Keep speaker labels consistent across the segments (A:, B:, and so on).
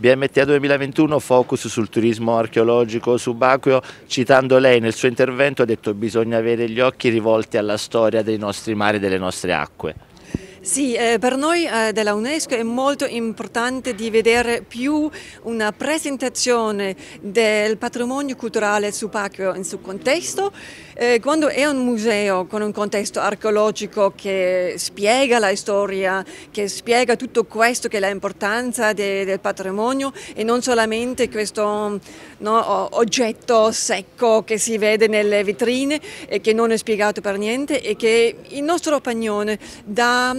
A: BMTA 2021 focus sul turismo archeologico subacqueo, citando lei nel suo intervento ha detto che bisogna avere gli occhi rivolti alla storia dei nostri mari e delle nostre acque.
B: Sì, eh, per noi eh, della UNESCO è molto importante di vedere più una presentazione del patrimonio culturale subacqueo in suo contesto. Eh, quando è un museo con un contesto archeologico che spiega la storia, che spiega tutto questo, che è l'importanza de, del patrimonio e non solamente questo no, oggetto secco che si vede nelle vitrine e che non è spiegato per niente e che il nostro opinione dà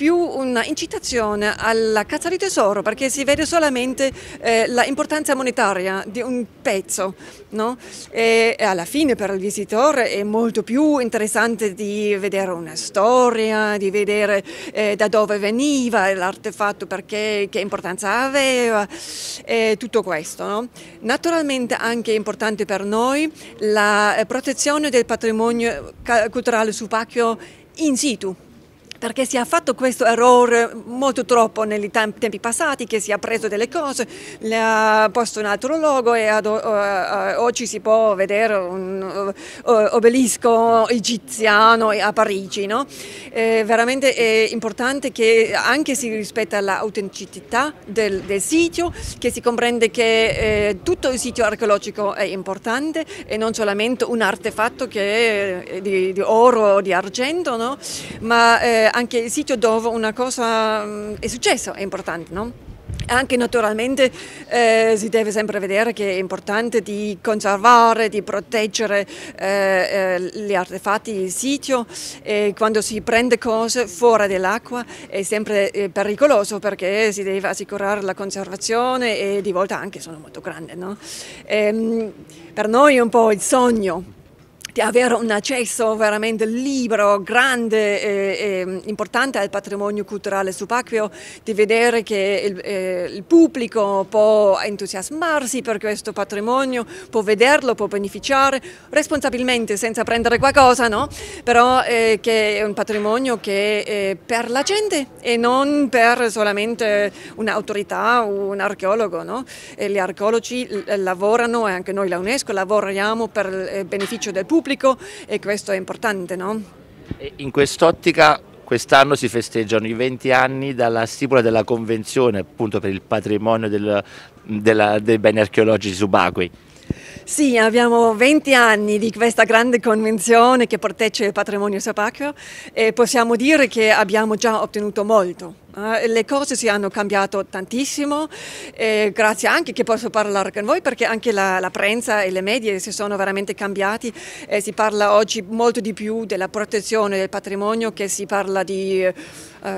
B: più un'incitazione alla cazza di tesoro perché si vede solamente eh, l'importanza monetaria di un pezzo no? e, alla fine per il visitore è molto più interessante di vedere una storia, di vedere eh, da dove veniva l'artefatto, perché, che importanza aveva, e tutto questo. No? Naturalmente anche importante per noi la protezione del patrimonio culturale subacqueo in situ perché si è fatto questo errore molto troppo nei tempi passati, che si è preso delle cose, le ha posto un altro logo e ad, uh, eh, uh, eh, oggi si può vedere un uh, obelisco egiziano a Parigi. No? È veramente è importante che anche si rispetta l'autenticità del, del, sito, che si comprende che eh, tutto il sito archeologico è importante e non solamente un artefatto che è di, di oro o di argento, no? ma eh, eh, anche il sito dove una cosa mm, è successa, è importante, no? Anche naturalmente eh, si deve sempre vedere che è importante di conservare, di proteggere eh, eh gli artefatti, il sito. E quando si prende cose fuori dall'acqua è sempre eh, pericoloso perché si deve assicurare la conservazione e di volta anche sono molto grandi. No? Ehm, per noi è un po' il sogno di avere un accesso veramente libero, grande e, eh, e ehm, importante al patrimonio culturale subacqueo, di vedere che il, eh, il, pubblico può entusiasmarsi per questo patrimonio, può vederlo, può beneficiare responsabilmente senza prendere qualcosa, no? però eh, che è un patrimonio che è per la gente e non per solamente un'autorità o un archeologo. No? gli archeologi lavorano e anche noi la UNESCO lavoriamo per il eh, beneficio del pubblico pubblico e questo è importante. No?
A: In quest'ottica quest'anno si festeggiano i 20 anni dalla stipula della convenzione appunto per il patrimonio del, della, dei beni archeologici subacquei.
B: Sì, abbiamo 20 anni di questa grande convenzione che protegge il patrimonio subacqueo e possiamo dire che abbiamo già ottenuto molto. Uh, le cose si hanno cambiato tantissimo, eh, grazie anche che posso parlare con voi perché anche la, la prensa e le medie si sono veramente cambiati, eh, si parla oggi molto di più della protezione del patrimonio che si parla di uh,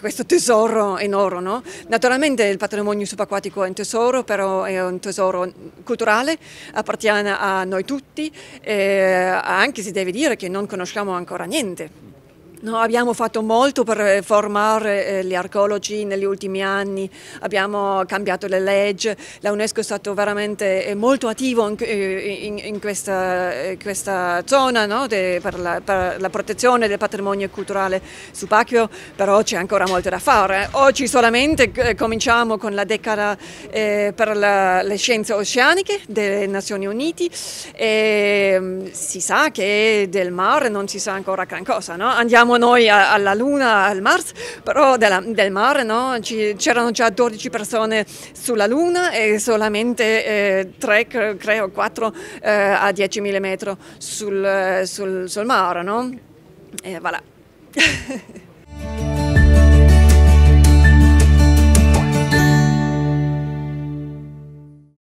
B: questo tesoro in oro. No? Naturalmente il patrimonio subacquatico è un tesoro, però è un tesoro culturale, appartiene a noi tutti, eh, anche si deve dire che non conosciamo ancora niente. No, abbiamo fatto molto per eh, formare eh, gli archeologi negli ultimi anni, abbiamo cambiato le leggi, l'UNESCO è stato veramente eh, molto attivo in, in, in, questa, questa zona no, de, per, la, per, la, protezione del patrimonio culturale subacqueo, però c'è ancora molto da fare. Oggi solamente cominciamo con la decada eh, per la, le scienze oceaniche delle Nazioni Unite e ehm, si sa che del mare non si sa ancora gran cosa, no? andiamo siamo noi alla Luna, al Mars, però della, del mare no? c'erano già 12 persone sulla Luna e solamente eh, 3, credo 4 eh, a 10.000 metri sul, sul, sul, mare. No? E voilà.